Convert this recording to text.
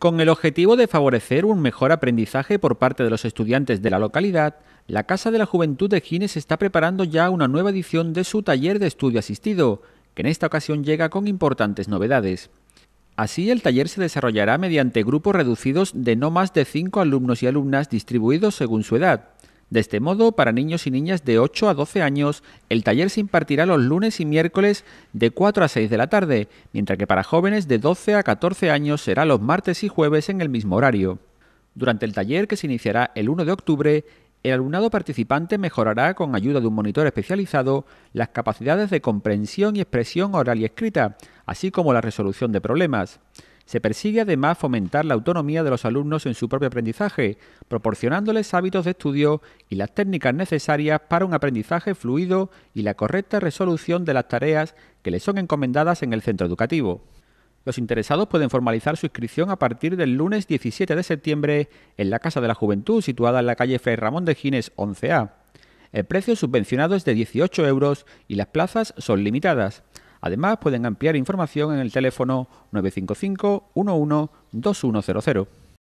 Con el objetivo de favorecer un mejor aprendizaje por parte de los estudiantes de la localidad, la Casa de la Juventud de Gines está preparando ya una nueva edición de su taller de estudio asistido, que en esta ocasión llega con importantes novedades. Así, el taller se desarrollará mediante grupos reducidos de no más de cinco alumnos y alumnas distribuidos según su edad, de este modo, para niños y niñas de 8 a 12 años, el taller se impartirá los lunes y miércoles de 4 a 6 de la tarde, mientras que para jóvenes de 12 a 14 años será los martes y jueves en el mismo horario. Durante el taller, que se iniciará el 1 de octubre, el alumnado participante mejorará con ayuda de un monitor especializado las capacidades de comprensión y expresión oral y escrita, así como la resolución de problemas. Se persigue además fomentar la autonomía de los alumnos en su propio aprendizaje, proporcionándoles hábitos de estudio y las técnicas necesarias para un aprendizaje fluido y la correcta resolución de las tareas que les son encomendadas en el centro educativo. Los interesados pueden formalizar su inscripción a partir del lunes 17 de septiembre en la Casa de la Juventud, situada en la calle Fray Ramón de Gines 11A. El precio subvencionado es de 18 euros y las plazas son limitadas. Además, pueden ampliar información en el teléfono 955 11 2100.